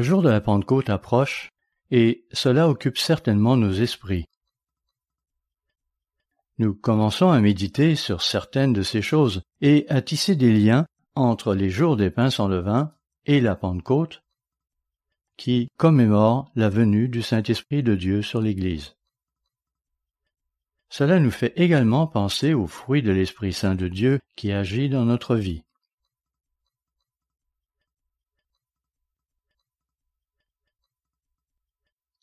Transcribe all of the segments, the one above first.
Le jour de la Pentecôte approche, et cela occupe certainement nos esprits. Nous commençons à méditer sur certaines de ces choses et à tisser des liens entre les jours des pains sans levain et la Pentecôte, qui commémore la venue du Saint-Esprit de Dieu sur l'Église. Cela nous fait également penser aux fruits de l'Esprit Saint de Dieu qui agit dans notre vie.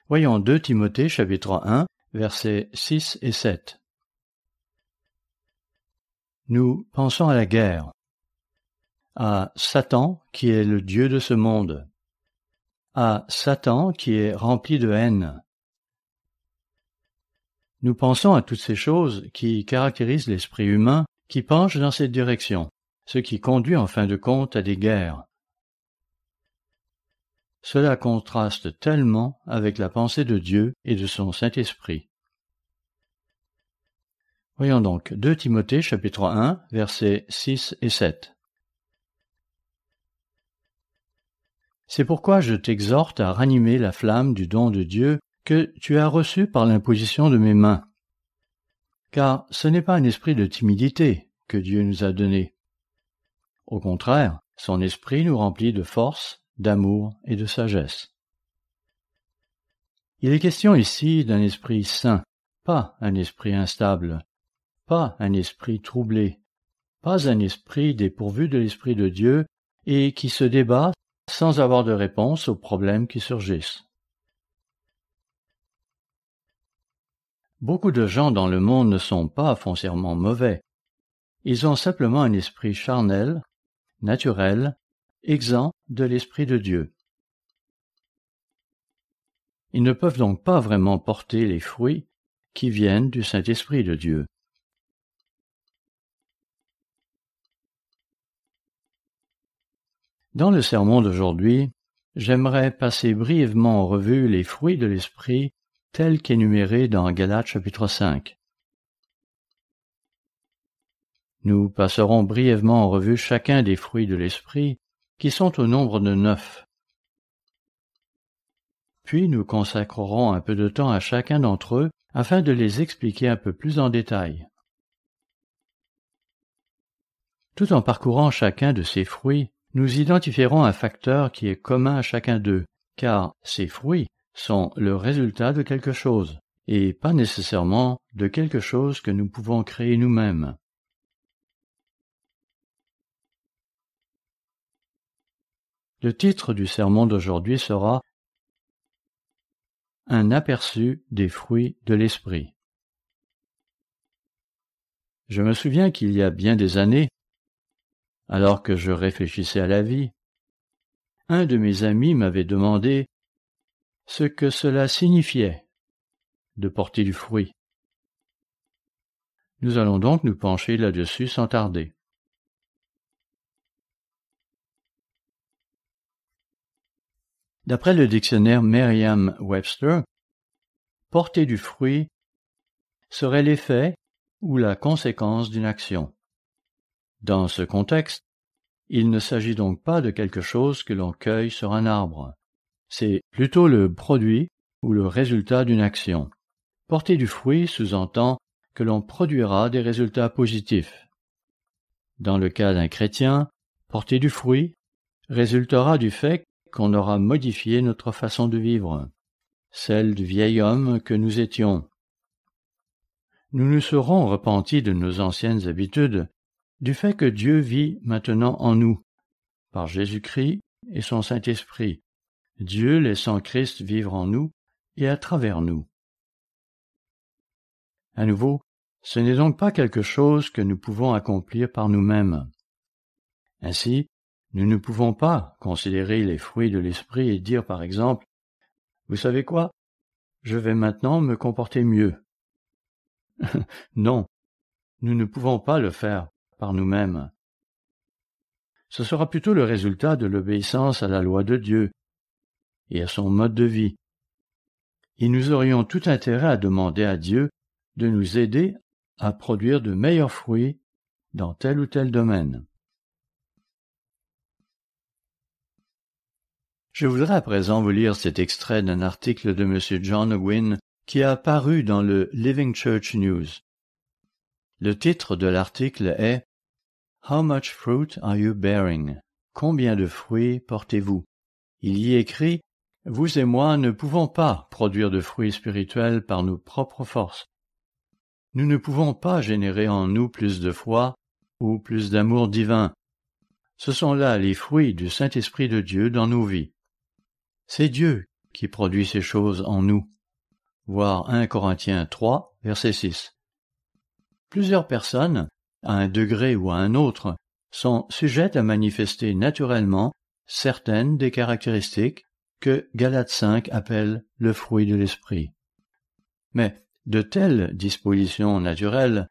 Voyons 2 Timothée chapitre 1, versets 6 et 7. Nous pensons à la guerre, à Satan qui est le Dieu de ce monde, à Satan qui est rempli de haine. Nous pensons à toutes ces choses qui caractérisent l'esprit humain qui penche dans cette direction, ce qui conduit en fin de compte à des guerres, cela contraste tellement avec la pensée de Dieu et de son Saint-Esprit. Voyons donc 2 Timothée chapitre 1 versets 6 et 7. C'est pourquoi je t'exhorte à ranimer la flamme du don de Dieu que tu as reçu par l'imposition de mes mains. Car ce n'est pas un esprit de timidité que Dieu nous a donné. Au contraire, son esprit nous remplit de force d'amour et de sagesse. Il est question ici d'un esprit saint, pas un esprit instable, pas un esprit troublé, pas un esprit dépourvu de l'Esprit de Dieu et qui se débat sans avoir de réponse aux problèmes qui surgissent. Beaucoup de gens dans le monde ne sont pas foncièrement mauvais. Ils ont simplement un esprit charnel, naturel, exempts de l'Esprit de Dieu. Ils ne peuvent donc pas vraiment porter les fruits qui viennent du Saint-Esprit de Dieu. Dans le sermon d'aujourd'hui, j'aimerais passer brièvement en revue les fruits de l'Esprit tels qu'énumérés dans Galates chapitre 5. Nous passerons brièvement en revue chacun des fruits de l'Esprit qui sont au nombre de neuf. Puis nous consacrerons un peu de temps à chacun d'entre eux afin de les expliquer un peu plus en détail. Tout en parcourant chacun de ces fruits, nous identifierons un facteur qui est commun à chacun d'eux, car ces fruits sont le résultat de quelque chose, et pas nécessairement de quelque chose que nous pouvons créer nous-mêmes. Le titre du sermon d'aujourd'hui sera Un aperçu des fruits de l'esprit. Je me souviens qu'il y a bien des années, alors que je réfléchissais à la vie, un de mes amis m'avait demandé ce que cela signifiait de porter du fruit. Nous allons donc nous pencher là-dessus sans tarder. D'après le dictionnaire Merriam-Webster, porter du fruit serait l'effet ou la conséquence d'une action. Dans ce contexte, il ne s'agit donc pas de quelque chose que l'on cueille sur un arbre. C'est plutôt le produit ou le résultat d'une action. Porter du fruit sous-entend que l'on produira des résultats positifs. Dans le cas d'un chrétien, porter du fruit résultera du fait qu'on aura modifié notre façon de vivre, celle du vieil homme que nous étions. Nous nous serons repentis de nos anciennes habitudes, du fait que Dieu vit maintenant en nous, par Jésus-Christ et son Saint-Esprit, Dieu laissant Christ vivre en nous et à travers nous. À nouveau, ce n'est donc pas quelque chose que nous pouvons accomplir par nous-mêmes. Ainsi, nous ne pouvons pas considérer les fruits de l'esprit et dire par exemple Vous savez quoi Je vais maintenant me comporter mieux. non, nous ne pouvons pas le faire par nous-mêmes. Ce sera plutôt le résultat de l'obéissance à la loi de Dieu et à son mode de vie. Et nous aurions tout intérêt à demander à Dieu de nous aider à produire de meilleurs fruits dans tel ou tel domaine. Je voudrais à présent vous lire cet extrait d'un article de M. John Wynne qui a paru dans le Living Church News. Le titre de l'article est How much fruit are you bearing? Combien de fruits portez-vous? Il y écrit Vous et moi ne pouvons pas produire de fruits spirituels par nos propres forces. Nous ne pouvons pas générer en nous plus de foi ou plus d'amour divin. Ce sont là les fruits du Saint-Esprit de Dieu dans nos vies. C'est Dieu qui produit ces choses en nous. Voir 1 Corinthiens 3, verset 6. Plusieurs personnes, à un degré ou à un autre, sont sujettes à manifester naturellement certaines des caractéristiques que Galate 5 appelle le fruit de l'esprit. Mais de telles dispositions naturelles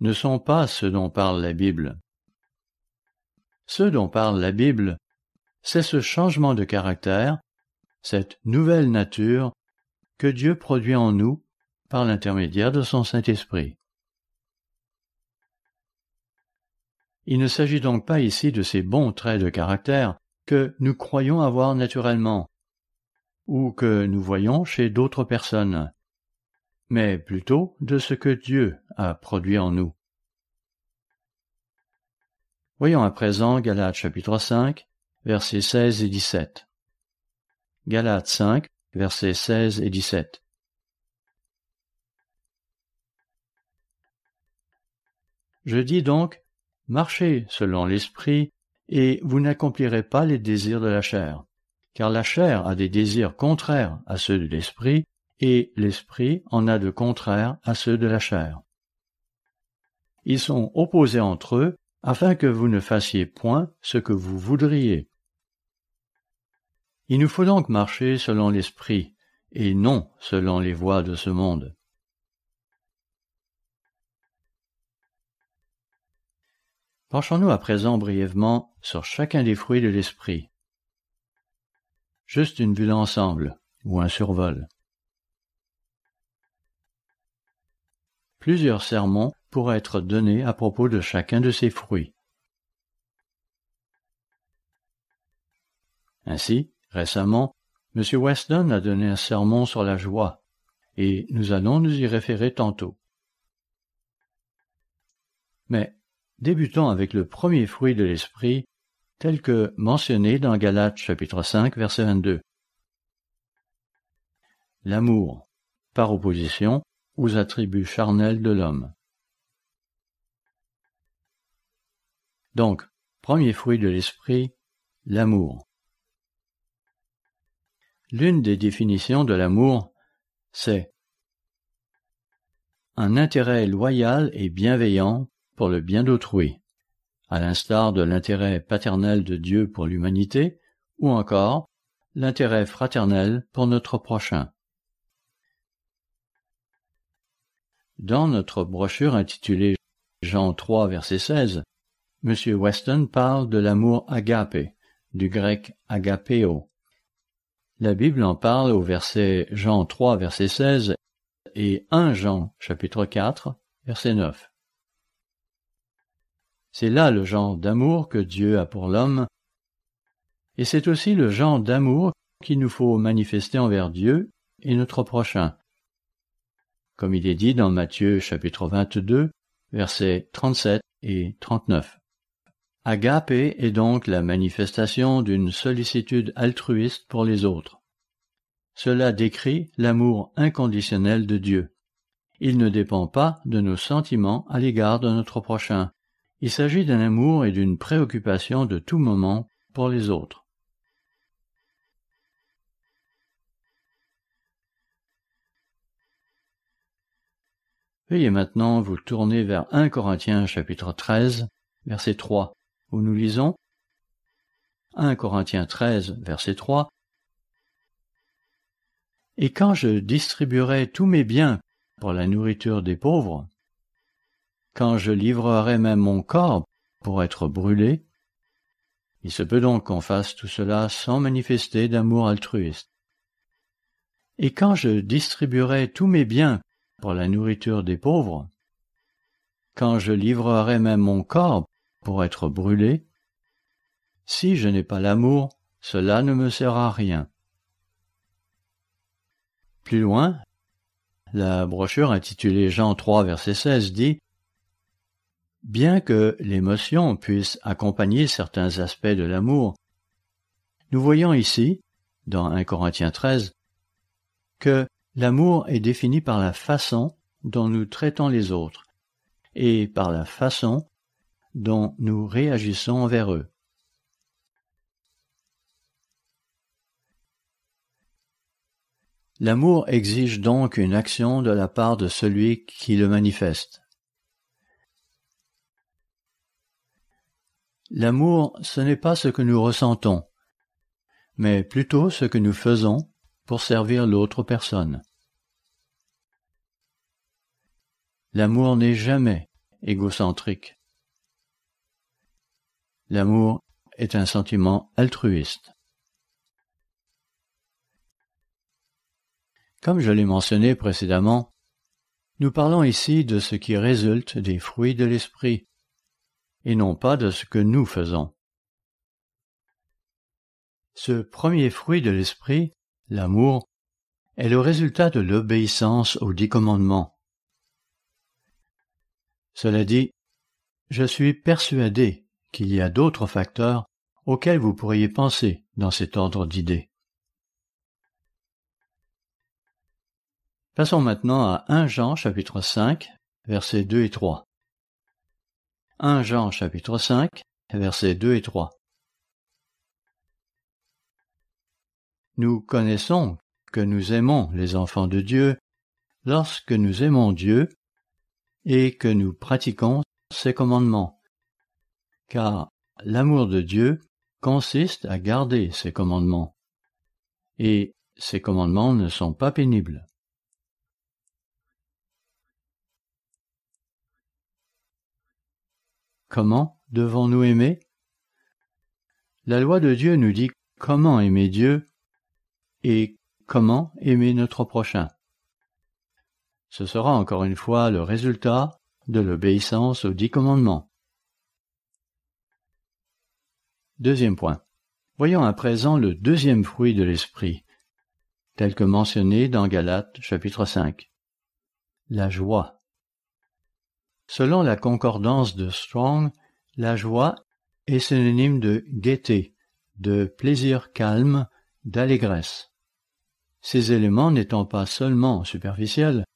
ne sont pas ce dont parle la Bible. Ce dont parle la Bible, c'est ce changement de caractère cette nouvelle nature que Dieu produit en nous par l'intermédiaire de son Saint-Esprit. Il ne s'agit donc pas ici de ces bons traits de caractère que nous croyons avoir naturellement, ou que nous voyons chez d'autres personnes, mais plutôt de ce que Dieu a produit en nous. Voyons à présent Galates chapitre 5, versets 16 et 17. Galates 5, versets 16 et 17. Je dis donc, marchez selon l'esprit, et vous n'accomplirez pas les désirs de la chair. Car la chair a des désirs contraires à ceux de l'esprit, et l'esprit en a de contraires à ceux de la chair. Ils sont opposés entre eux, afin que vous ne fassiez point ce que vous voudriez. Il nous faut donc marcher selon l'esprit, et non selon les voies de ce monde. Penchons-nous à présent brièvement sur chacun des fruits de l'esprit. Juste une vue d'ensemble ou un survol. Plusieurs sermons pourraient être donnés à propos de chacun de ces fruits. Ainsi, Récemment, M. Weston a donné un sermon sur la joie, et nous allons nous y référer tantôt. Mais débutons avec le premier fruit de l'esprit, tel que mentionné dans Galates chapitre 5 verset 22. L'amour, par opposition aux attributs charnels de l'homme. Donc, premier fruit de l'esprit, l'amour. L'une des définitions de l'amour, c'est un intérêt loyal et bienveillant pour le bien d'autrui, à l'instar de l'intérêt paternel de Dieu pour l'humanité, ou encore l'intérêt fraternel pour notre prochain. Dans notre brochure intitulée Jean 3, verset 16, M. Weston parle de l'amour agape », du grec agapeo, la Bible en parle au verset Jean 3, verset 16 et 1 Jean chapitre 4, verset 9. C'est là le genre d'amour que Dieu a pour l'homme, et c'est aussi le genre d'amour qu'il nous faut manifester envers Dieu et notre prochain. Comme il est dit dans Matthieu chapitre 22, versets 37 et 39. Agape est donc la manifestation d'une sollicitude altruiste pour les autres. Cela décrit l'amour inconditionnel de Dieu. Il ne dépend pas de nos sentiments à l'égard de notre prochain. Il s'agit d'un amour et d'une préoccupation de tout moment pour les autres. Veuillez maintenant vous tourner vers 1 Corinthiens chapitre 13, verset 3, où nous lisons 1 Corinthiens 13, verset 3 Et quand je distribuerai tous mes biens pour la nourriture des pauvres, quand je livrerai même mon corps pour être brûlé, il se peut donc qu'on fasse tout cela sans manifester d'amour altruiste. Et quand je distribuerai tous mes biens pour la nourriture des pauvres, quand je livrerai même mon corps pour être brûlé Si je n'ai pas l'amour, cela ne me sert à rien. Plus loin, la brochure intitulée Jean 3, verset 16 dit Bien que l'émotion puisse accompagner certains aspects de l'amour, nous voyons ici, dans 1 Corinthiens 13, que l'amour est défini par la façon dont nous traitons les autres et par la façon dont nous réagissons envers eux. L'amour exige donc une action de la part de celui qui le manifeste. L'amour, ce n'est pas ce que nous ressentons, mais plutôt ce que nous faisons pour servir l'autre personne. L'amour n'est jamais égocentrique. L'amour est un sentiment altruiste. Comme je l'ai mentionné précédemment, nous parlons ici de ce qui résulte des fruits de l'esprit, et non pas de ce que nous faisons. Ce premier fruit de l'esprit, l'amour, est le résultat de l'obéissance aux dix commandements. Cela dit, je suis persuadé qu'il y a d'autres facteurs auxquels vous pourriez penser dans cet ordre d'idées. Passons maintenant à 1 Jean chapitre 5, versets 2 et 3. 1 Jean chapitre 5, versets 2 et 3. Nous connaissons que nous aimons les enfants de Dieu lorsque nous aimons Dieu et que nous pratiquons ses commandements car l'amour de Dieu consiste à garder ses commandements, et ses commandements ne sont pas pénibles. Comment devons-nous aimer La loi de Dieu nous dit comment aimer Dieu et comment aimer notre prochain. Ce sera encore une fois le résultat de l'obéissance aux dix commandements. Deuxième point. Voyons à présent le deuxième fruit de l'esprit, tel que mentionné dans Galates chapitre 5. La joie. Selon la concordance de Strong, la joie est synonyme de gaieté, de plaisir calme, d'allégresse. Ces éléments n'étant pas seulement superficiels,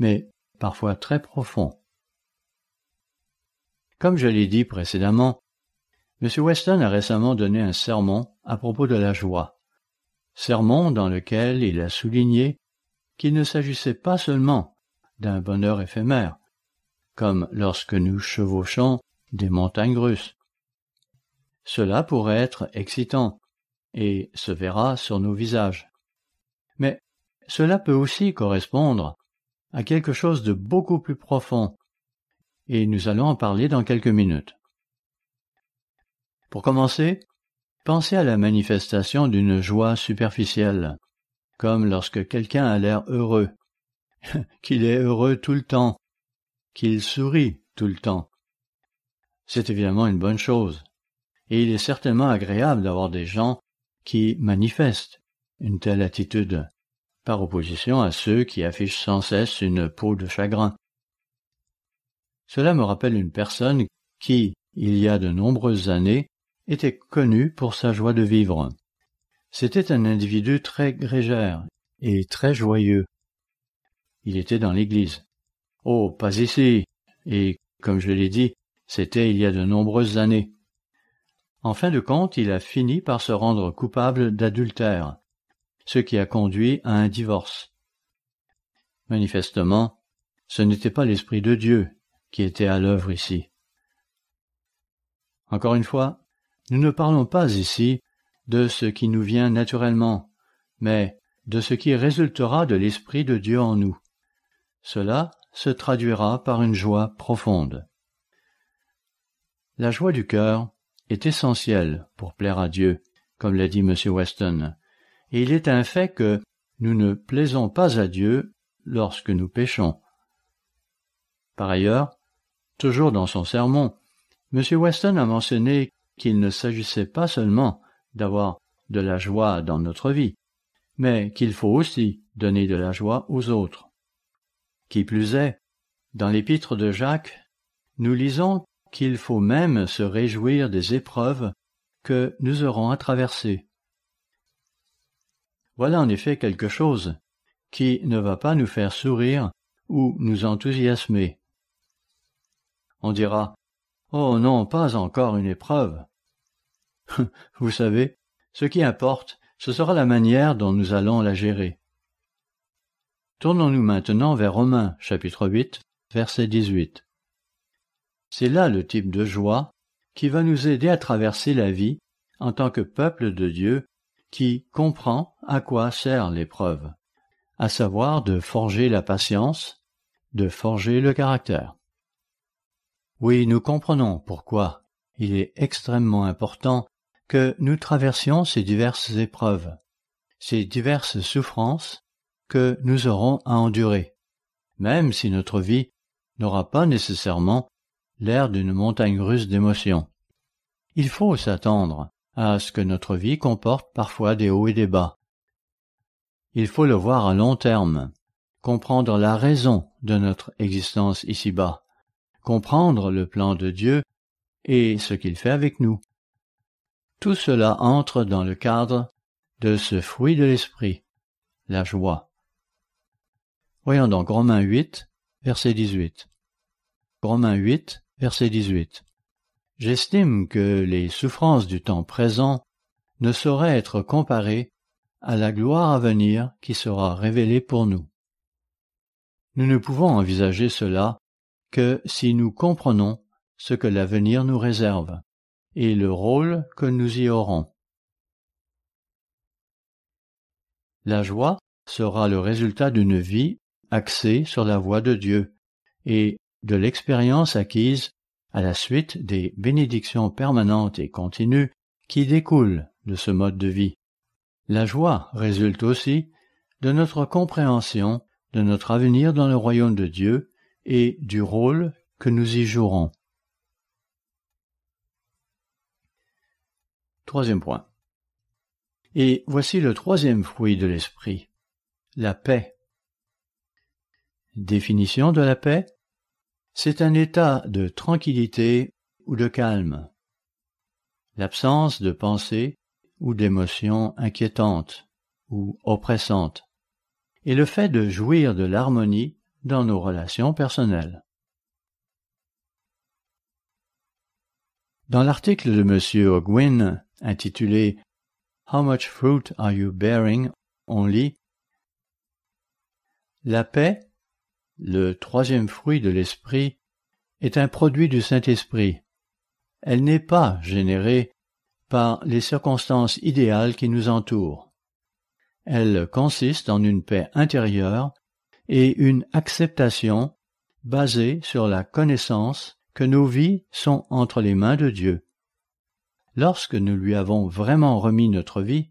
mais parfois très profonds. Comme je l'ai dit précédemment, M. Weston a récemment donné un sermon à propos de la joie, sermon dans lequel il a souligné qu'il ne s'agissait pas seulement d'un bonheur éphémère, comme lorsque nous chevauchons des montagnes russes. Cela pourrait être excitant, et se verra sur nos visages. Mais cela peut aussi correspondre à quelque chose de beaucoup plus profond, et nous allons en parler dans quelques minutes. Pour commencer, pensez à la manifestation d'une joie superficielle, comme lorsque quelqu'un a l'air heureux, qu'il est heureux tout le temps, qu'il sourit tout le temps. C'est évidemment une bonne chose, et il est certainement agréable d'avoir des gens qui manifestent une telle attitude, par opposition à ceux qui affichent sans cesse une peau de chagrin. Cela me rappelle une personne qui, il y a de nombreuses années, était connu pour sa joie de vivre. C'était un individu très grégaire et très joyeux. Il était dans l'église. Oh, pas ici. Et, comme je l'ai dit, c'était il y a de nombreuses années. En fin de compte, il a fini par se rendre coupable d'adultère, ce qui a conduit à un divorce. Manifestement, ce n'était pas l'Esprit de Dieu qui était à l'œuvre ici. Encore une fois, nous ne parlons pas ici de ce qui nous vient naturellement, mais de ce qui résultera de l'Esprit de Dieu en nous. Cela se traduira par une joie profonde. La joie du cœur est essentielle pour plaire à Dieu, comme l'a dit M. Weston, et il est un fait que nous ne plaisons pas à Dieu lorsque nous péchons. Par ailleurs, toujours dans son sermon, M. Weston a mentionné qu'il ne s'agissait pas seulement d'avoir de la joie dans notre vie, mais qu'il faut aussi donner de la joie aux autres. Qui plus est, dans l'épître de Jacques, nous lisons qu'il faut même se réjouir des épreuves que nous aurons à traverser. Voilà en effet quelque chose qui ne va pas nous faire sourire ou nous enthousiasmer. On dira Oh non, pas encore une épreuve. Vous savez, ce qui importe, ce sera la manière dont nous allons la gérer. Tournons-nous maintenant vers Romains, chapitre 8, verset 18. C'est là le type de joie qui va nous aider à traverser la vie en tant que peuple de Dieu qui comprend à quoi sert l'épreuve, à savoir de forger la patience, de forger le caractère. Oui, nous comprenons pourquoi il est extrêmement important que nous traversions ces diverses épreuves, ces diverses souffrances que nous aurons à endurer, même si notre vie n'aura pas nécessairement l'air d'une montagne russe d'émotions. Il faut s'attendre à ce que notre vie comporte parfois des hauts et des bas. Il faut le voir à long terme, comprendre la raison de notre existence ici-bas, comprendre le plan de Dieu et ce qu'il fait avec nous. Tout cela entre dans le cadre de ce fruit de l'esprit, la joie. Voyons donc Romains 8, verset 18. Romains 8, verset 18. J'estime que les souffrances du temps présent ne sauraient être comparées à la gloire à venir qui sera révélée pour nous. Nous ne pouvons envisager cela que si nous comprenons ce que l'avenir nous réserve et le rôle que nous y aurons. La joie sera le résultat d'une vie axée sur la voie de Dieu et de l'expérience acquise à la suite des bénédictions permanentes et continues qui découlent de ce mode de vie. La joie résulte aussi de notre compréhension de notre avenir dans le royaume de Dieu et du rôle que nous y jouerons. Troisième point. Et voici le troisième fruit de l'esprit, la paix. Définition de la paix C'est un état de tranquillité ou de calme, l'absence de pensée ou d'émotions inquiétantes ou oppressantes, et le fait de jouir de l'harmonie dans nos relations personnelles. Dans l'article de M. Ogwin intitulé How much fruit are you bearing? on lit La paix, le troisième fruit de l'esprit, est un produit du Saint-Esprit. Elle n'est pas générée par les circonstances idéales qui nous entourent. Elle consiste en une paix intérieure et une acceptation basée sur la connaissance que nos vies sont entre les mains de Dieu. Lorsque nous lui avons vraiment remis notre vie,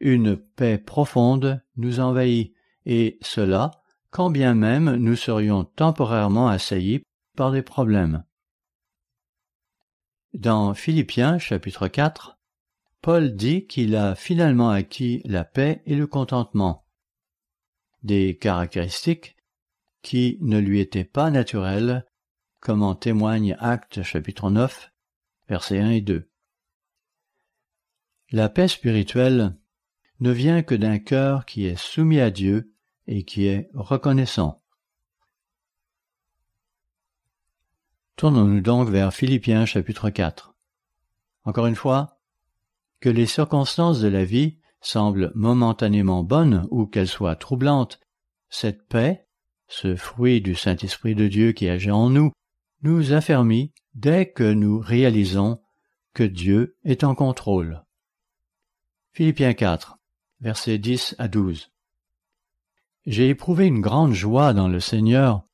une paix profonde nous envahit, et cela, quand bien même nous serions temporairement assaillis par des problèmes. Dans Philippiens chapitre 4, Paul dit qu'il a finalement acquis la paix et le contentement des caractéristiques qui ne lui étaient pas naturelles, comme en témoigne Actes chapitre 9, versets 1 et 2. La paix spirituelle ne vient que d'un cœur qui est soumis à Dieu et qui est reconnaissant. Tournons-nous donc vers Philippiens chapitre 4. Encore une fois, que les circonstances de la vie semble momentanément bonne ou qu'elle soit troublante, cette paix, ce fruit du Saint-Esprit de Dieu qui agit en nous, nous affermit dès que nous réalisons que Dieu est en contrôle. Philippiens 4, versets 10 à 12. J'ai éprouvé une grande joie dans le Seigneur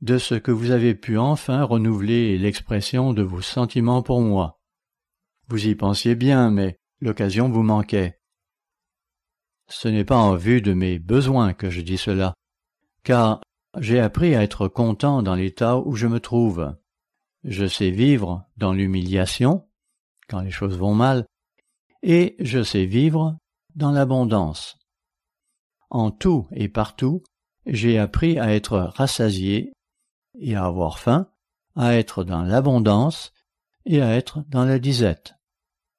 de ce que vous avez pu enfin renouveler l'expression de vos sentiments pour moi. Vous y pensiez bien, mais l'occasion vous manquait. Ce n'est pas en vue de mes besoins que je dis cela, car j'ai appris à être content dans l'état où je me trouve. Je sais vivre dans l'humiliation, quand les choses vont mal, et je sais vivre dans l'abondance. En tout et partout, j'ai appris à être rassasié et à avoir faim, à être dans l'abondance et à être dans la disette.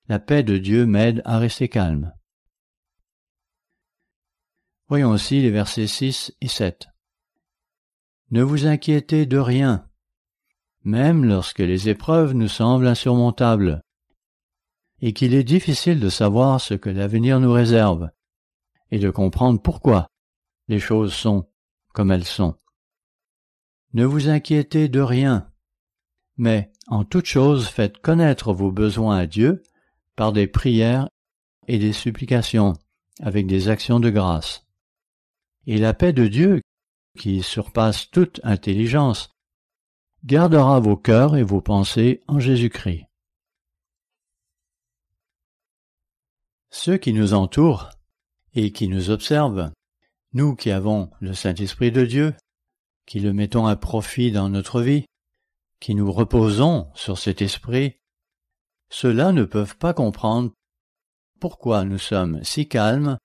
La paix de Dieu m'aide à rester calme. Voyons aussi les versets 6 et 7. Ne vous inquiétez de rien, même lorsque les épreuves nous semblent insurmontables, et qu'il est difficile de savoir ce que l'avenir nous réserve, et de comprendre pourquoi les choses sont comme elles sont. Ne vous inquiétez de rien, mais en toute chose faites connaître vos besoins à Dieu par des prières et des supplications, avec des actions de grâce et la paix de Dieu, qui surpasse toute intelligence, gardera vos cœurs et vos pensées en Jésus-Christ. Ceux qui nous entourent et qui nous observent, nous qui avons le Saint-Esprit de Dieu, qui le mettons à profit dans notre vie, qui nous reposons sur cet esprit, ceux-là ne peuvent pas comprendre pourquoi nous sommes si calmes,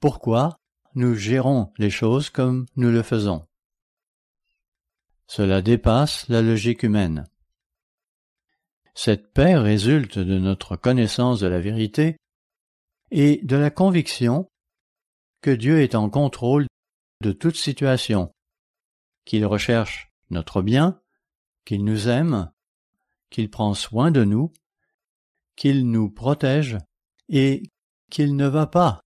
pourquoi nous gérons les choses comme nous le faisons. Cela dépasse la logique humaine. Cette paix résulte de notre connaissance de la vérité et de la conviction que Dieu est en contrôle de toute situation, qu'il recherche notre bien, qu'il nous aime, qu'il prend soin de nous, qu'il nous protège et qu'il ne va pas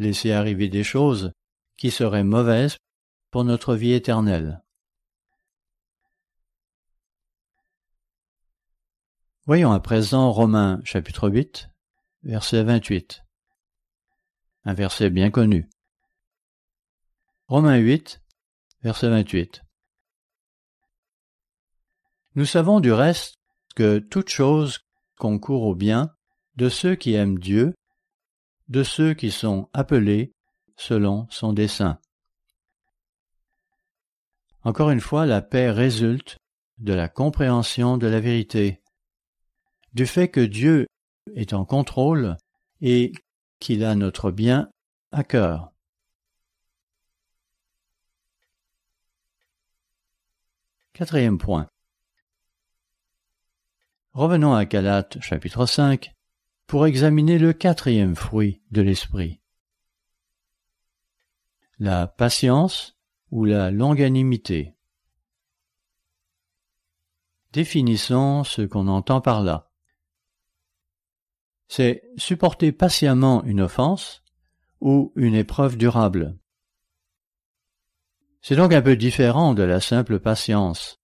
laisser arriver des choses qui seraient mauvaises pour notre vie éternelle. Voyons à présent Romains chapitre 8, verset 28. Un verset bien connu. Romains 8, verset 28. Nous savons du reste que toute chose concourt au bien de ceux qui aiment Dieu de ceux qui sont appelés selon son dessein. Encore une fois, la paix résulte de la compréhension de la vérité, du fait que Dieu est en contrôle et qu'il a notre bien à cœur. Quatrième point. Revenons à Galates chapitre 5 pour examiner le quatrième fruit de l'esprit. La patience ou la longanimité. Définissons ce qu'on entend par là. C'est supporter patiemment une offense ou une épreuve durable. C'est donc un peu différent de la simple patience.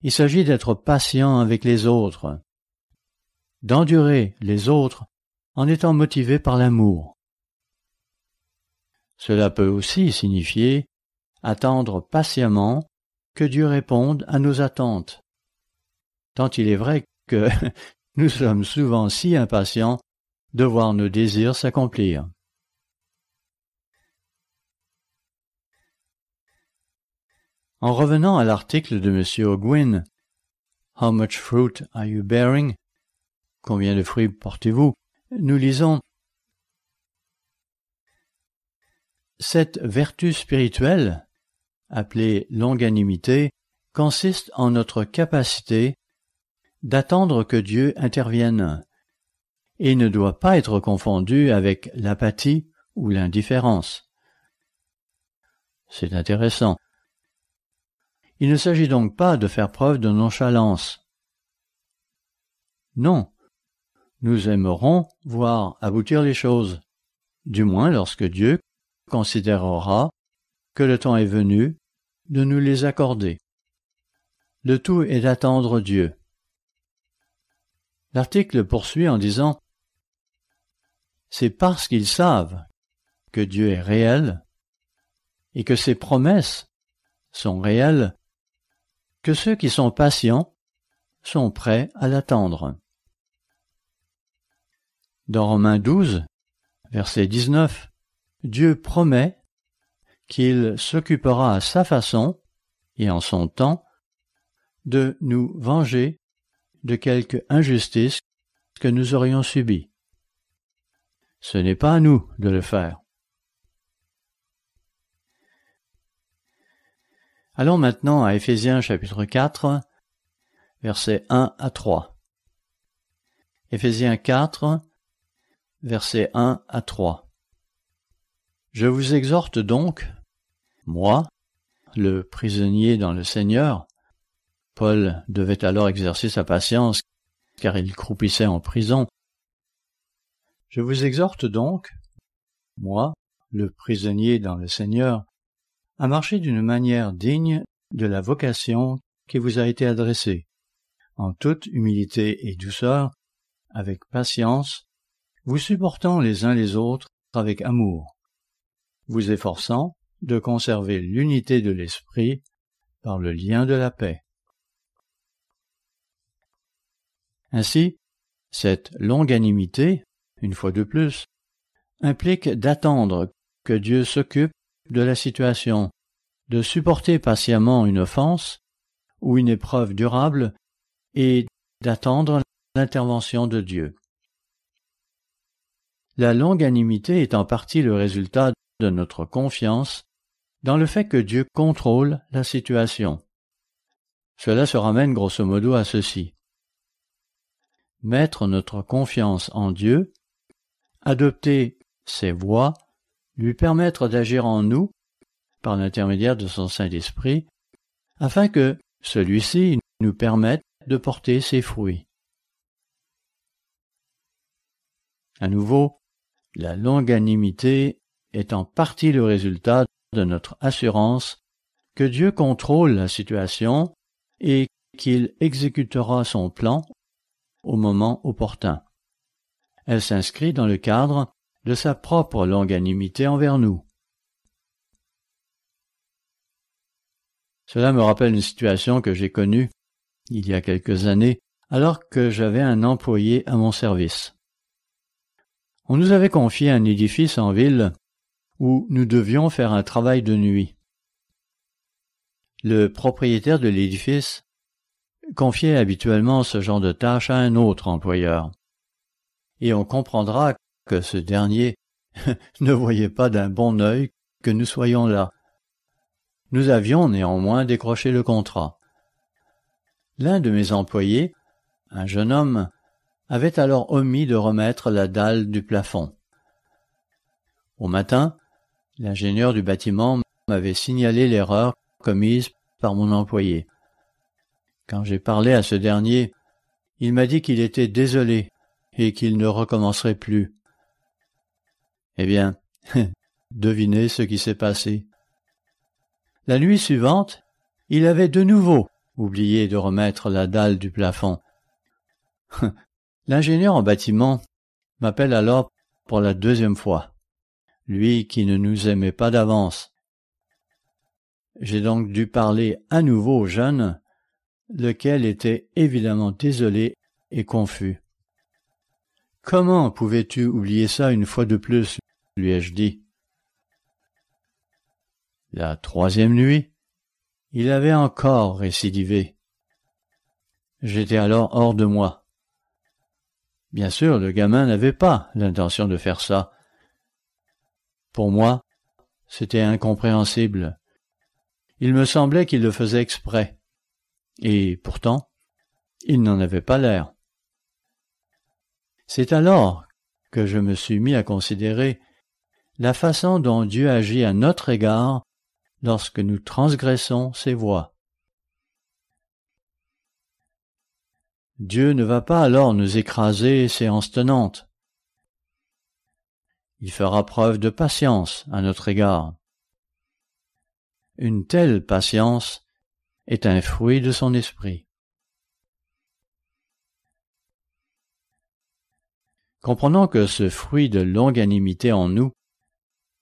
Il s'agit d'être patient avec les autres, d'endurer les autres en étant motivé par l'amour. Cela peut aussi signifier attendre patiemment que Dieu réponde à nos attentes. Tant il est vrai que nous sommes souvent si impatients de voir nos désirs s'accomplir. En revenant à l'article de M. O'Gwynn, How much fruit are you bearing? Combien de fruits portez-vous Nous lisons Cette vertu spirituelle, appelée longanimité, consiste en notre capacité d'attendre que Dieu intervienne, et ne doit pas être confondue avec l'apathie ou l'indifférence. C'est intéressant. Il ne s'agit donc pas de faire preuve de nonchalance. Non, nous aimerons voir aboutir les choses, du moins lorsque Dieu considérera que le temps est venu de nous les accorder. Le tout est d'attendre Dieu. L'article poursuit en disant C'est parce qu'ils savent que Dieu est réel et que ses promesses sont réelles que ceux qui sont patients sont prêts à l'attendre. Dans Romains 12, verset 19, Dieu promet qu'il s'occupera à sa façon et en son temps de nous venger de quelque injustice que nous aurions subie. Ce n'est pas à nous de le faire. Allons maintenant à Ephésiens chapitre 4, versets 1 à 3. Éphésiens 4, versets 1 à 3. Je vous exhorte donc, moi, le prisonnier dans le Seigneur, Paul devait alors exercer sa patience, car il croupissait en prison. Je vous exhorte donc, moi, le prisonnier dans le Seigneur, à marcher d'une manière digne de la vocation qui vous a été adressée, en toute humilité et douceur, avec patience, vous supportant les uns les autres avec amour, vous efforçant de conserver l'unité de l'esprit par le lien de la paix. Ainsi, cette longanimité, une fois de plus, implique d'attendre que Dieu s'occupe de la situation, de supporter patiemment une offense ou une épreuve durable et d'attendre l'intervention de Dieu. La longanimité est en partie le résultat de notre confiance dans le fait que Dieu contrôle la situation. Cela se ramène grosso modo à ceci. Mettre notre confiance en Dieu, adopter ses voies, lui permettre d'agir en nous, par l'intermédiaire de son Saint-Esprit, afin que celui-ci nous permette de porter ses fruits. À nouveau, la longanimité est en partie le résultat de notre assurance que Dieu contrôle la situation et qu'il exécutera son plan au moment opportun. Elle s'inscrit dans le cadre de sa propre longanimité envers nous. Cela me rappelle une situation que j'ai connue il y a quelques années alors que j'avais un employé à mon service. On nous avait confié un édifice en ville où nous devions faire un travail de nuit. Le propriétaire de l'édifice confiait habituellement ce genre de tâche à un autre employeur. Et on comprendra que ce dernier ne voyait pas d'un bon œil que nous soyons là. Nous avions néanmoins décroché le contrat. L'un de mes employés, un jeune homme avait alors omis de remettre la dalle du plafond. Au matin, l'ingénieur du bâtiment m'avait signalé l'erreur commise par mon employé. Quand j'ai parlé à ce dernier, il m'a dit qu'il était désolé et qu'il ne recommencerait plus. Eh bien, devinez ce qui s'est passé. La nuit suivante, il avait de nouveau oublié de remettre la dalle du plafond. L'ingénieur en bâtiment m'appelle alors pour la deuxième fois, lui qui ne nous aimait pas d'avance. J'ai donc dû parler à nouveau au jeune, lequel était évidemment désolé et confus. Comment pouvais-tu oublier ça une fois de plus lui ai-je dit. La troisième nuit, il avait encore récidivé. J'étais alors hors de moi. Bien sûr, le gamin n'avait pas l'intention de faire ça. Pour moi, c'était incompréhensible. Il me semblait qu'il le faisait exprès. Et pourtant, il n'en avait pas l'air. C'est alors que je me suis mis à considérer la façon dont Dieu agit à notre égard lorsque nous transgressons ses voies. Dieu ne va pas alors nous écraser séance tenante. Il fera preuve de patience à notre égard. Une telle patience est un fruit de son esprit. Comprenons que ce fruit de longanimité en nous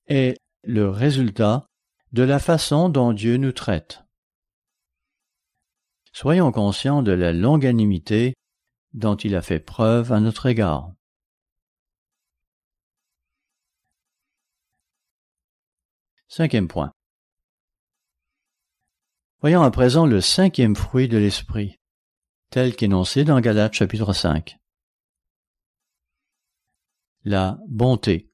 est le résultat de la façon dont Dieu nous traite soyons conscients de la longanimité dont il a fait preuve à notre égard. Cinquième point. Voyons à présent le cinquième fruit de l'esprit, tel qu'énoncé dans Galates chapitre 5. La bonté.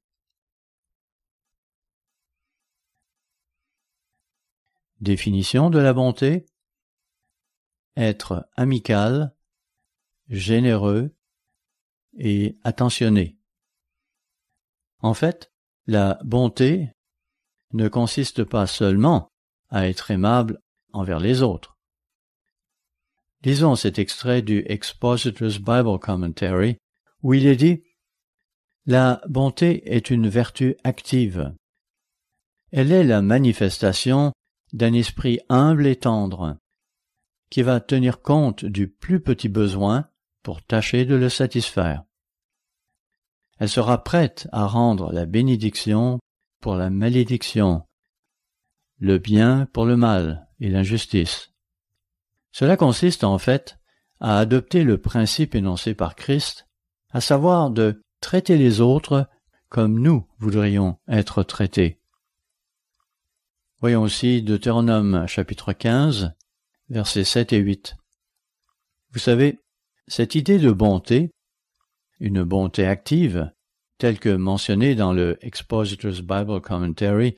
Définition de la bonté être amical, généreux et attentionné. En fait, la bonté ne consiste pas seulement à être aimable envers les autres. Lisons cet extrait du Expositor's Bible Commentary où il est dit La bonté est une vertu active. Elle est la manifestation d'un esprit humble et tendre, qui va tenir compte du plus petit besoin pour tâcher de le satisfaire. Elle sera prête à rendre la bénédiction pour la malédiction, le bien pour le mal et l'injustice. Cela consiste en fait à adopter le principe énoncé par Christ, à savoir de traiter les autres comme nous voudrions être traités. Voyons aussi Deutéronome chapitre 15, versets 7 et 8. Vous savez, cette idée de bonté, une bonté active, telle que mentionnée dans le Expositor's Bible Commentary,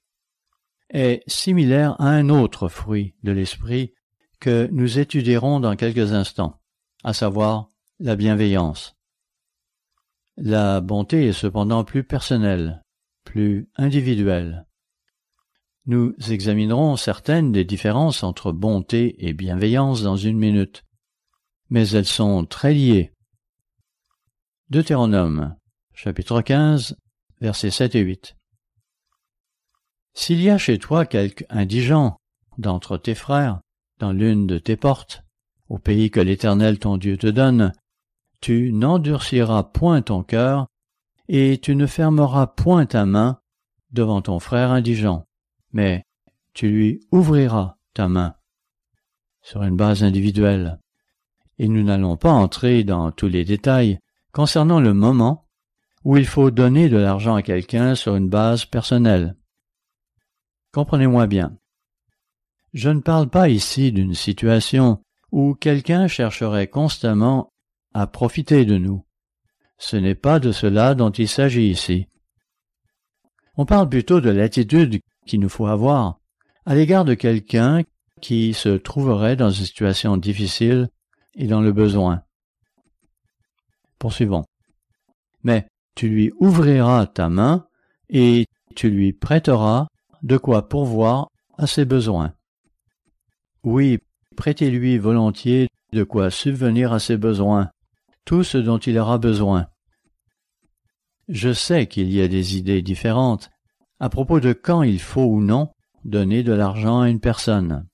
est similaire à un autre fruit de l'esprit que nous étudierons dans quelques instants, à savoir la bienveillance. La bonté est cependant plus personnelle, plus individuelle. Nous examinerons certaines des différences entre bonté et bienveillance dans une minute, mais elles sont très liées. Deutéronome, chapitre 15, versets 7 et 8. S'il y a chez toi quelque indigent d'entre tes frères, dans l'une de tes portes, au pays que l'Éternel ton Dieu te donne, tu n'endurciras point ton cœur, et tu ne fermeras point ta main devant ton frère indigent mais tu lui ouvriras ta main sur une base individuelle. Et nous n'allons pas entrer dans tous les détails concernant le moment où il faut donner de l'argent à quelqu'un sur une base personnelle. Comprenez-moi bien. Je ne parle pas ici d'une situation où quelqu'un chercherait constamment à profiter de nous. Ce n'est pas de cela dont il s'agit ici. On parle plutôt de l'attitude qu'il nous faut avoir à l'égard de quelqu'un qui se trouverait dans une situation difficile et dans le besoin. Poursuivons. Mais tu lui ouvriras ta main et tu lui prêteras de quoi pourvoir à ses besoins. Oui, prêtez-lui volontiers de quoi subvenir à ses besoins, tout ce dont il aura besoin. Je sais qu'il y a des idées différentes à propos de quand il faut ou non donner de l'argent à une personne.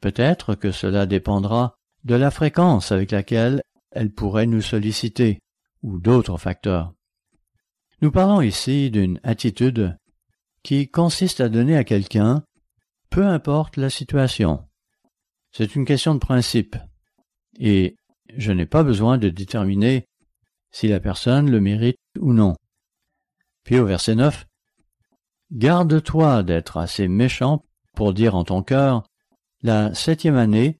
Peut-être que cela dépendra de la fréquence avec laquelle elle pourrait nous solliciter, ou d'autres facteurs. Nous parlons ici d'une attitude qui consiste à donner à quelqu'un, peu importe la situation. C'est une question de principe, et je n'ai pas besoin de déterminer si la personne le mérite ou non. Puis au verset 9, Garde-toi d'être assez méchant pour dire en ton cœur La septième année,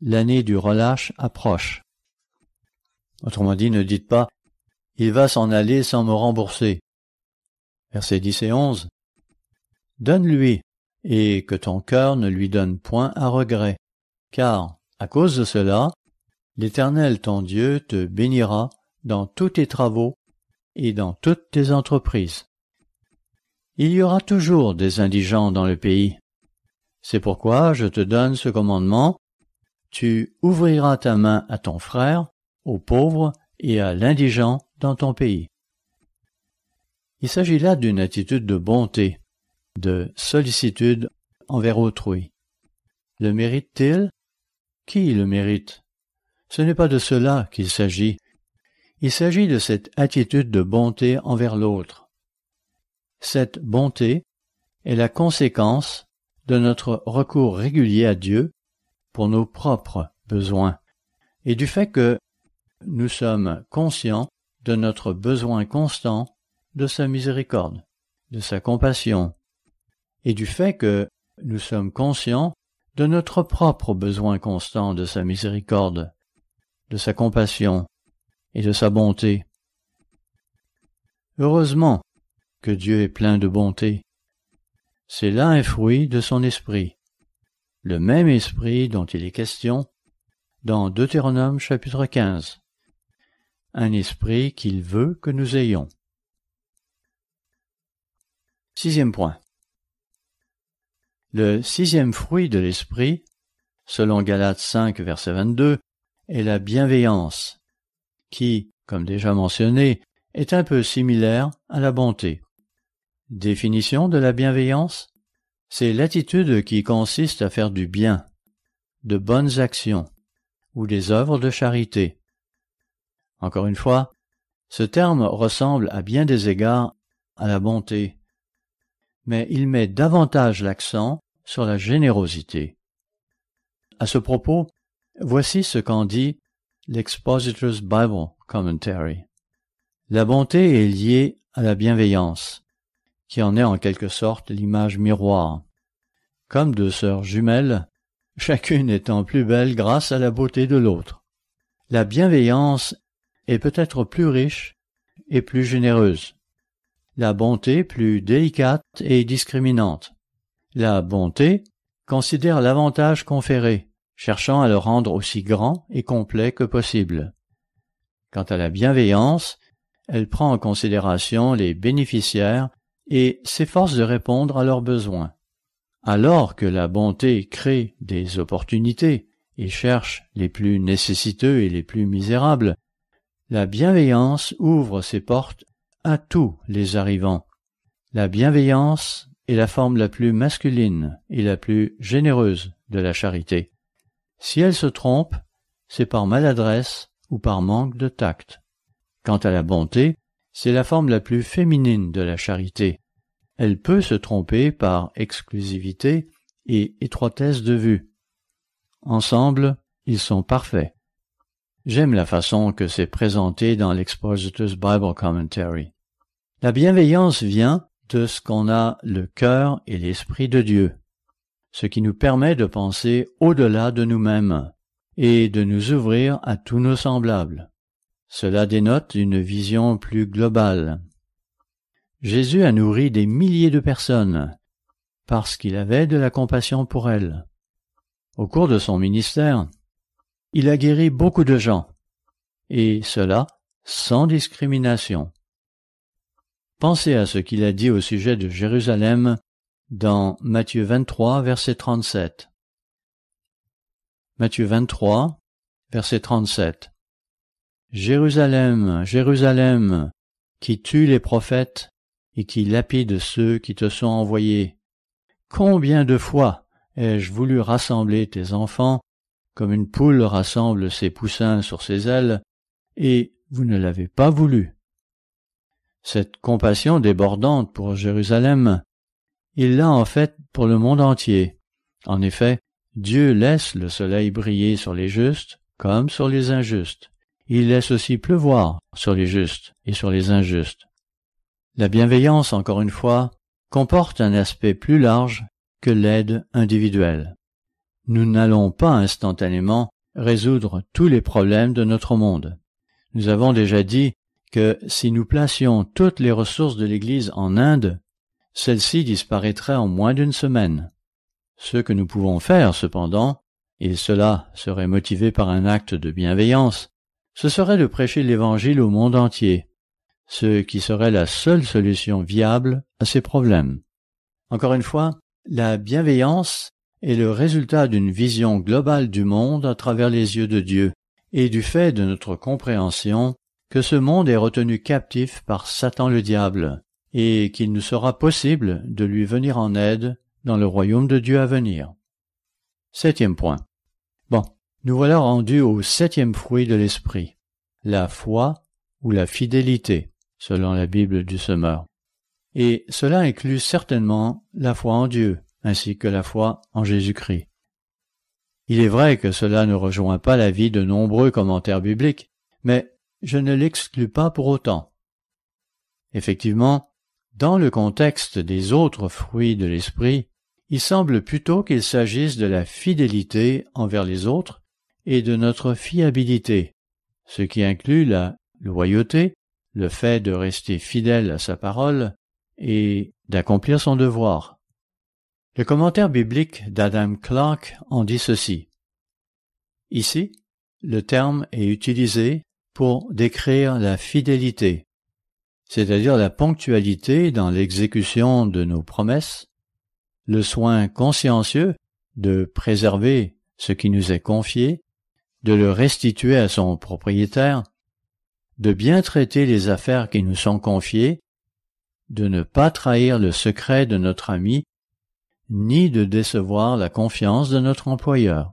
l'année du relâche approche. Autrement dit, ne dites pas Il va s'en aller sans me rembourser. Versets 10 et 11. Donne-lui, et que ton cœur ne lui donne point à regret, car, à cause de cela, l'Éternel ton Dieu te bénira dans tous tes travaux et dans toutes tes entreprises. Il y aura toujours des indigents dans le pays. C'est pourquoi je te donne ce commandement. Tu ouvriras ta main à ton frère, aux pauvres et à l'indigent dans ton pays. Il s'agit là d'une attitude de bonté, de sollicitude envers autrui. Le mérite-t-il Qui le mérite Ce n'est pas de cela qu'il s'agit. Il s'agit de cette attitude de bonté envers l'autre. Cette bonté est la conséquence de notre recours régulier à Dieu pour nos propres besoins et du fait que nous sommes conscients de notre besoin constant de sa miséricorde, de sa compassion, et du fait que nous sommes conscients de notre propre besoin constant de sa miséricorde, de sa compassion et de sa bonté. Heureusement que Dieu est plein de bonté. C'est là un fruit de son esprit, le même esprit dont il est question dans Deutéronome chapitre 15, un esprit qu'il veut que nous ayons. Sixième point. Le sixième fruit de l'esprit, selon Galates 5, verset 22, est la bienveillance, qui, comme déjà mentionné, est un peu similaire à la bonté. Définition de la bienveillance C'est l'attitude qui consiste à faire du bien, de bonnes actions ou des œuvres de charité. Encore une fois, ce terme ressemble à bien des égards à la bonté, mais il met davantage l'accent sur la générosité. À ce propos, voici ce qu'en dit l'Expositor's Bible Commentary. La bonté est liée à la bienveillance qui en est en quelque sorte l'image miroir. Comme deux sœurs jumelles, chacune étant plus belle grâce à la beauté de l'autre. La bienveillance est peut-être plus riche et plus généreuse. La bonté plus délicate et discriminante. La bonté considère l'avantage conféré, cherchant à le rendre aussi grand et complet que possible. Quant à la bienveillance, elle prend en considération les bénéficiaires et s'efforce de répondre à leurs besoins. Alors que la bonté crée des opportunités et cherche les plus nécessiteux et les plus misérables, la bienveillance ouvre ses portes à tous les arrivants. La bienveillance est la forme la plus masculine et la plus généreuse de la charité. Si elle se trompe, c'est par maladresse ou par manque de tact. Quant à la bonté, c'est la forme la plus féminine de la charité. Elle peut se tromper par exclusivité et étroitesse de vue. Ensemble, ils sont parfaits. J'aime la façon que c'est présenté dans l'Expositus Bible Commentary. La bienveillance vient de ce qu'on a le cœur et l'esprit de Dieu, ce qui nous permet de penser au-delà de nous-mêmes et de nous ouvrir à tous nos semblables. Cela dénote une vision plus globale. Jésus a nourri des milliers de personnes, parce qu'il avait de la compassion pour elles. Au cours de son ministère, il a guéri beaucoup de gens, et cela sans discrimination. Pensez à ce qu'il a dit au sujet de Jérusalem dans Matthieu 23, verset 37. Matthieu 23, verset 37. Jérusalem, Jérusalem, qui tue les prophètes et qui lapide ceux qui te sont envoyés. Combien de fois ai-je voulu rassembler tes enfants, comme une poule rassemble ses poussins sur ses ailes, et vous ne l'avez pas voulu. Cette compassion débordante pour Jérusalem, il l'a en fait pour le monde entier. En effet, Dieu laisse le soleil briller sur les justes comme sur les injustes il laisse aussi pleuvoir sur les justes et sur les injustes. La bienveillance, encore une fois, comporte un aspect plus large que l'aide individuelle. Nous n'allons pas instantanément résoudre tous les problèmes de notre monde. Nous avons déjà dit que si nous placions toutes les ressources de l'Église en Inde, celle-ci disparaîtrait en moins d'une semaine. Ce que nous pouvons faire, cependant, et cela serait motivé par un acte de bienveillance, ce serait de prêcher l'Évangile au monde entier, ce qui serait la seule solution viable à ces problèmes. Encore une fois, la bienveillance est le résultat d'une vision globale du monde à travers les yeux de Dieu, et du fait de notre compréhension que ce monde est retenu captif par Satan le diable, et qu'il nous sera possible de lui venir en aide dans le royaume de Dieu à venir. Septième point. Bon, nous voilà rendus au septième fruit de l'Esprit, la foi ou la fidélité, selon la Bible du Semeur. Et cela inclut certainement la foi en Dieu, ainsi que la foi en Jésus-Christ. Il est vrai que cela ne rejoint pas la vie de nombreux commentaires bibliques, mais je ne l'exclus pas pour autant. Effectivement, dans le contexte des autres fruits de l'esprit, il semble plutôt qu'il s'agisse de la fidélité envers les autres et de notre fiabilité, ce qui inclut la loyauté, le fait de rester fidèle à sa parole et d'accomplir son devoir. Le commentaire biblique d'Adam Clark en dit ceci. Ici, le terme est utilisé pour décrire la fidélité, c'est-à-dire la ponctualité dans l'exécution de nos promesses, le soin consciencieux de préserver ce qui nous est confié de le restituer à son propriétaire, de bien traiter les affaires qui nous sont confiées, de ne pas trahir le secret de notre ami, ni de décevoir la confiance de notre employeur.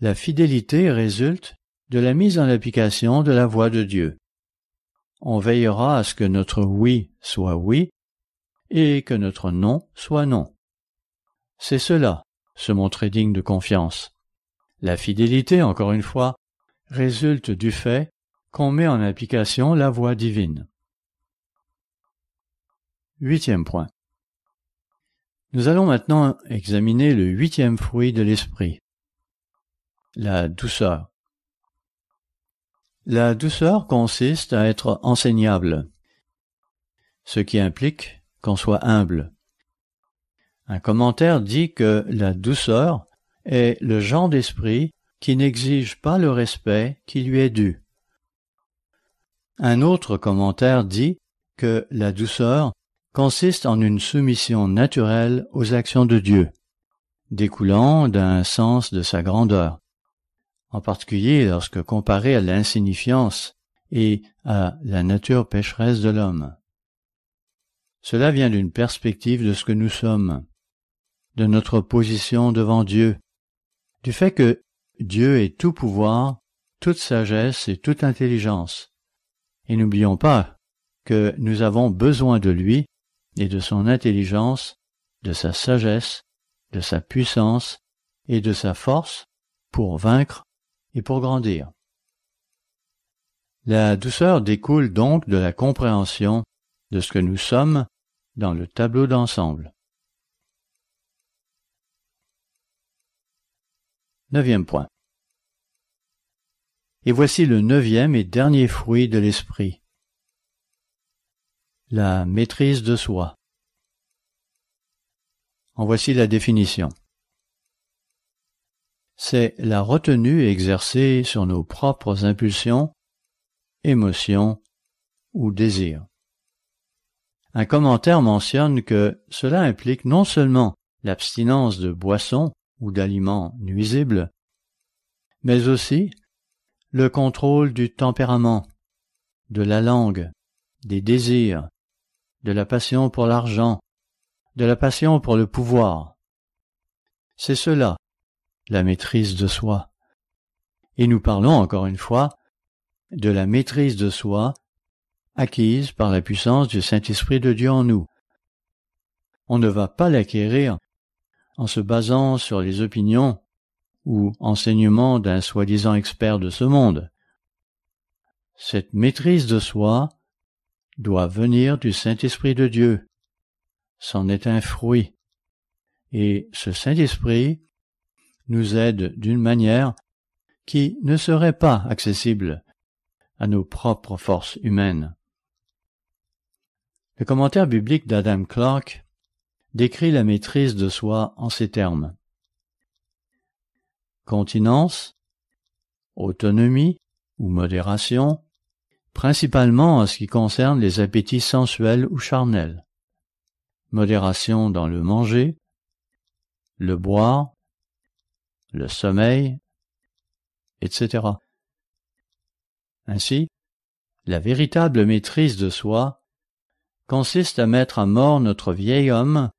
La fidélité résulte de la mise en application de la voix de Dieu. On veillera à ce que notre oui soit oui et que notre non soit non. C'est cela, se montrer digne de confiance. La fidélité, encore une fois, résulte du fait qu'on met en application la voie divine. Huitième point. Nous allons maintenant examiner le huitième fruit de l'esprit, la douceur. La douceur consiste à être enseignable, ce qui implique qu'on soit humble. Un commentaire dit que la douceur est le genre d'esprit qui n'exige pas le respect qui lui est dû. Un autre commentaire dit que la douceur consiste en une soumission naturelle aux actions de Dieu, découlant d'un sens de sa grandeur, en particulier lorsque comparée à l'insignifiance et à la nature pécheresse de l'homme. Cela vient d'une perspective de ce que nous sommes, de notre position devant Dieu, du fait que Dieu est tout pouvoir, toute sagesse et toute intelligence. Et n'oublions pas que nous avons besoin de lui et de son intelligence, de sa sagesse, de sa puissance et de sa force pour vaincre et pour grandir. La douceur découle donc de la compréhension de ce que nous sommes dans le tableau d'ensemble. Neuvième point. Et voici le neuvième et dernier fruit de l'esprit. La maîtrise de soi. En voici la définition. C'est la retenue exercée sur nos propres impulsions, émotions ou désirs. Un commentaire mentionne que cela implique non seulement l'abstinence de boissons, ou d'aliments nuisibles, mais aussi le contrôle du tempérament, de la langue, des désirs, de la passion pour l'argent, de la passion pour le pouvoir. C'est cela, la maîtrise de soi. Et nous parlons encore une fois de la maîtrise de soi acquise par la puissance du Saint-Esprit de Dieu en nous. On ne va pas l'acquérir en se basant sur les opinions ou enseignements d'un soi-disant expert de ce monde. Cette maîtrise de soi doit venir du Saint-Esprit de Dieu. C'en est un fruit. Et ce Saint-Esprit nous aide d'une manière qui ne serait pas accessible à nos propres forces humaines. Le commentaire biblique d'Adam Clark décrit la maîtrise de soi en ces termes. Continence, autonomie ou modération, principalement en ce qui concerne les appétits sensuels ou charnels. Modération dans le manger, le boire, le sommeil, etc. Ainsi, la véritable maîtrise de soi consiste à mettre à mort notre vieil homme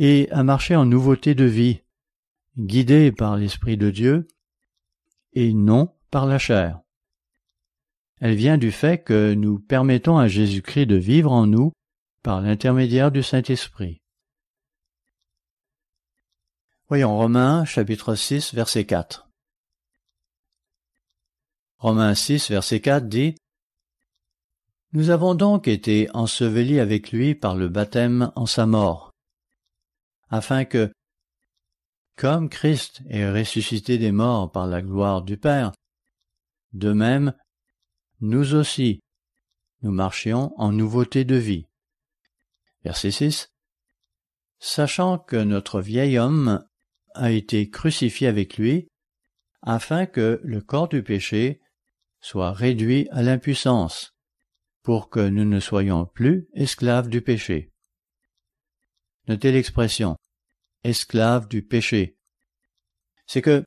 et à marcher en nouveauté de vie, guidée par l'Esprit de Dieu et non par la chair. Elle vient du fait que nous permettons à Jésus-Christ de vivre en nous par l'intermédiaire du Saint-Esprit. Voyons Romains chapitre 6 verset 4. Romains 6 verset 4 dit Nous avons donc été ensevelis avec lui par le baptême en sa mort afin que, comme Christ est ressuscité des morts par la gloire du Père, de même, nous aussi, nous marchions en nouveauté de vie. Verset 6. Sachant que notre vieil homme a été crucifié avec lui, afin que le corps du péché soit réduit à l'impuissance, pour que nous ne soyons plus esclaves du péché. Notez l'expression esclave du péché. C'est que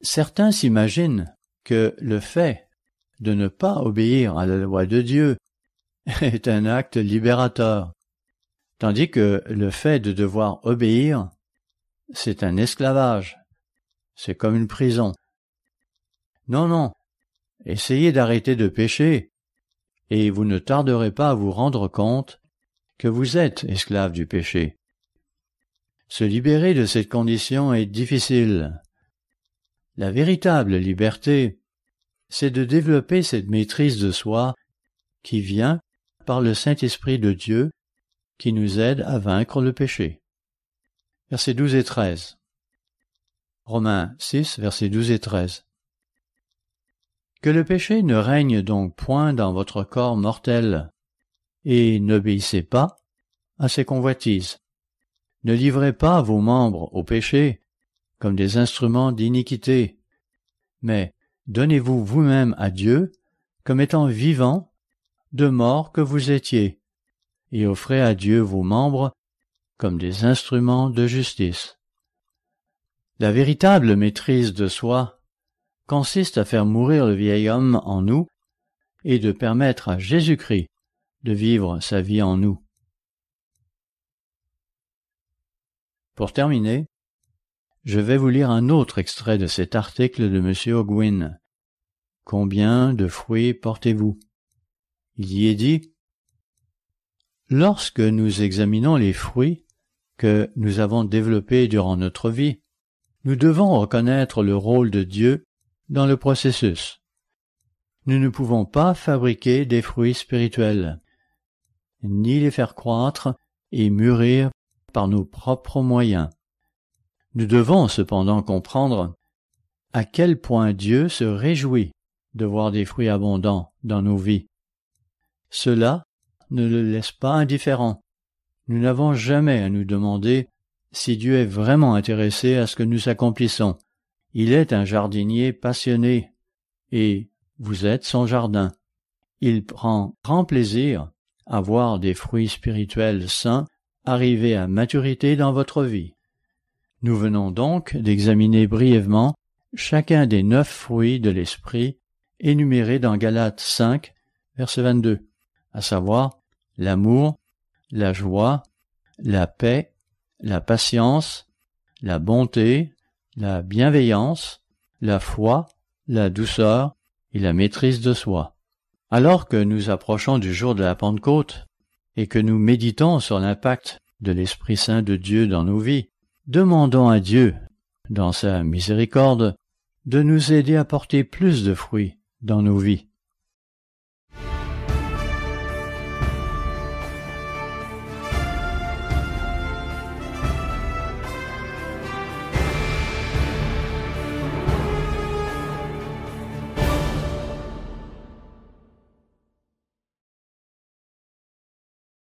certains s'imaginent que le fait de ne pas obéir à la loi de Dieu est un acte libérateur, tandis que le fait de devoir obéir, c'est un esclavage, c'est comme une prison. Non, non, essayez d'arrêter de pécher, et vous ne tarderez pas à vous rendre compte que vous êtes esclave du péché. Se libérer de cette condition est difficile. La véritable liberté, c'est de développer cette maîtrise de soi qui vient par le Saint-Esprit de Dieu qui nous aide à vaincre le péché. Versets 12 et 13. Romains 6, versets 12 et 13. Que le péché ne règne donc point dans votre corps mortel, et n'obéissez pas à ses convoitises. Ne livrez pas vos membres au péché comme des instruments d'iniquité, mais donnez-vous vous-même à Dieu comme étant vivant de mort que vous étiez, et offrez à Dieu vos membres comme des instruments de justice. La véritable maîtrise de soi consiste à faire mourir le vieil homme en nous et de permettre à Jésus-Christ de vivre sa vie en nous. Pour terminer, je vais vous lire un autre extrait de cet article de M. Ogwin. Combien de fruits portez-vous Il y est dit Lorsque nous examinons les fruits que nous avons développés durant notre vie, nous devons reconnaître le rôle de Dieu dans le processus. Nous ne pouvons pas fabriquer des fruits spirituels, ni les faire croître et mûrir par nos propres moyens. Nous devons cependant comprendre à quel point Dieu se réjouit de voir des fruits abondants dans nos vies. Cela ne le laisse pas indifférent. Nous n'avons jamais à nous demander si Dieu est vraiment intéressé à ce que nous accomplissons. Il est un jardinier passionné, et vous êtes son jardin. Il prend grand plaisir à voir des fruits spirituels sains arriver à maturité dans votre vie. Nous venons donc d'examiner brièvement chacun des neuf fruits de l'esprit énumérés dans Galates 5, verset 22, à savoir l'amour, la joie, la paix, la patience, la bonté, la bienveillance, la foi, la douceur et la maîtrise de soi. Alors que nous approchons du jour de la Pentecôte, et que nous méditons sur l'impact de l'Esprit Saint de Dieu dans nos vies, demandons à Dieu, dans sa miséricorde, de nous aider à porter plus de fruits dans nos vies.